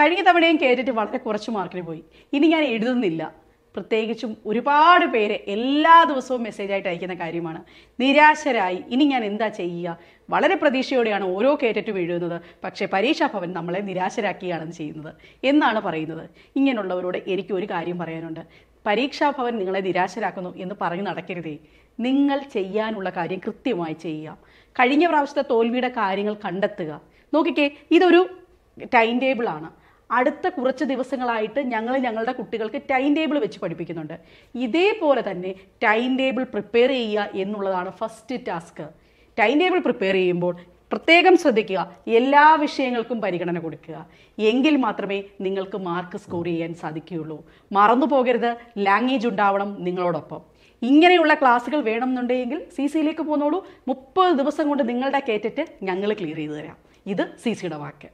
കഴിഞ്ഞ തവണയും കയറ്റിട്ട് വളരെ കുറച്ച് മാർക്കിന് പോയി ഇനി ഞാൻ എഴുതുന്നില്ല പ്രത്യേകിച്ചും ഒരുപാട് പേര് എല്ലാ ദിവസവും ആയിട്ട് അയക്കുന്ന കാര്യമാണ് നിരാശരായി ഇനി ഞാൻ എന്താ ചെയ്യുക വളരെ പ്രതീക്ഷയോടെയാണ് ഓരോ കയറ്ററ്റും എഴുതുന്നത് പക്ഷേ പരീക്ഷാ ഭവൻ നമ്മളെ നിരാശരാക്കിയാണ് ചെയ്യുന്നത് എന്നാണ് പറയുന്നത് ഇങ്ങനെയുള്ളവരോട് എനിക്ക് ഒരു കാര്യം പറയാനുണ്ട് പരീക്ഷാ ഭവൻ നിങ്ങളെ നിരാശരാക്കുന്നു എന്ന് പറഞ്ഞു നടക്കരുതേ നിങ്ങൾ ചെയ്യാനുള്ള കാര്യം കൃത്യമായി ചെയ്യുക കഴിഞ്ഞ പ്രാവശ്യത്തെ തോൽവിയുടെ കാര്യങ്ങൾ കണ്ടെത്തുക നോക്കിക്കേ ഇതൊരു ടൈം ടേബിളാണ് അടുത്ത കുറച്ച് ദിവസങ്ങളായിട്ട് ഞങ്ങൾ ഞങ്ങളുടെ കുട്ടികൾക്ക് ടൈം ടേബിൾ വെച്ച് പഠിപ്പിക്കുന്നുണ്ട് ഇതേപോലെ തന്നെ ടൈം ടേബിൾ പ്രിപ്പയർ ചെയ്യുക എന്നുള്ളതാണ് first task time table prepare ചെയ്യുമ്പോൾ പ്രത്യേകം ശ്രദ്ധിക്കുക എല്ലാ വിഷയങ്ങൾക്കും പരിഗണന കൊടുക്കുക എങ്കിൽ മാത്രമേ നിങ്ങൾക്ക് മാർക്ക് സ്കോർ ചെയ്യാൻ സാധിക്കുകയുള്ളൂ മറന്നു പോകരുത് ലാംഗ്വേജ് ഉണ്ടാവണം നിങ്ങളോടൊപ്പം ഇങ്ങനെയുള്ള ക്ലാസ്സുകൾ വേണമെന്നുണ്ടെങ്കിൽ സി സിയിലേക്ക് പോന്നോളൂ മുപ്പത് ദിവസം കൊണ്ട് നിങ്ങളുടെ കേറ്ററ്റ് ഞങ്ങൾ ക്ലിയർ ചെയ്തു തരാം ഇത് സി സിയുടെ വാക്ക്